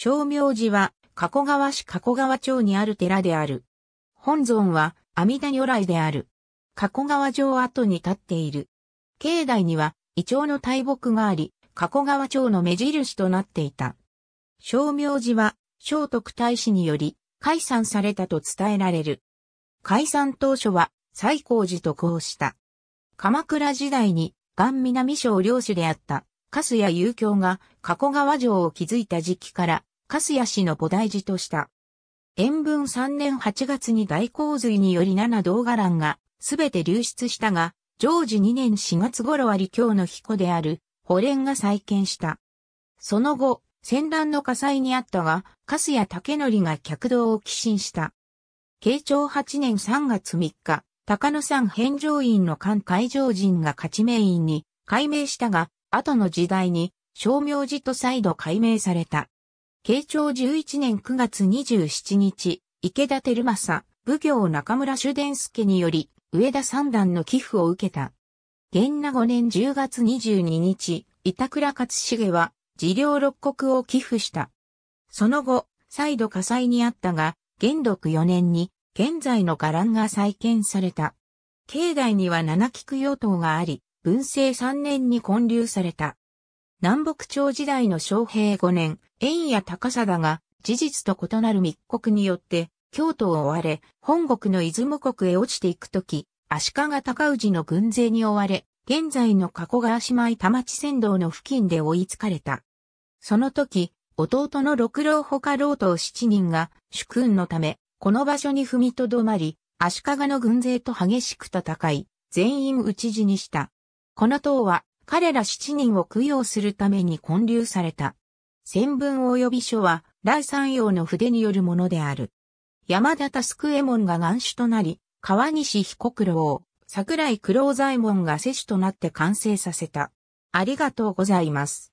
正明寺は、加古川市加古川町にある寺である。本尊は、阿弥陀如来である。加古川城跡に立っている。境内には、イチョウの大木があり、加古川町の目印となっていた。正明寺は、聖徳太子により、解散されたと伝えられる。解散当初は、西光寺と交した。鎌倉時代に、岩南省領主であった。カスヤ遊興が加古川城を築いた時期から、カスヤ氏の菩提寺とした。塩分3年8月に大洪水により7道伽藍がすべて流出したが、常時2年4月頃は李日の彦である、保連が再建した。その後、戦乱の火災にあったが、カスヤ竹則が客道を寄進した。慶長8年3月3日、高野山返上院の官海上人が勝ち名院に改名したが、後の時代に、小明寺と再度改名された。慶長11年9月27日、池田照正、武行中村主伝助により、上田三段の寄付を受けた。元那5年10月22日、板倉勝重は、治療六国を寄付した。その後、再度火災にあったが、元禄4年に、現在の伽藍が再建された。境内には七菊与党があり、文政3年に建立された。南北朝時代の昌平5年、円や高貞が事実と異なる密告によって京都を追われ、本国の出雲国へ落ちていくとき、足利高氏の軍勢に追われ、現在の加古川姉妹田町仙道の付近で追いつかれた。その時、弟の六郎ほか老頭七人が主君のため、この場所に踏みとどまり、足利の軍勢と激しく戦い、全員討ち死にした。この塔は彼ら7人を供養するために建立された。千文及び書は、来三陽の筆によるものである。山田タスクエモンが願主となり、川西彦九郎、桜井九郎左衛門が世主となって完成させた。ありがとうございます。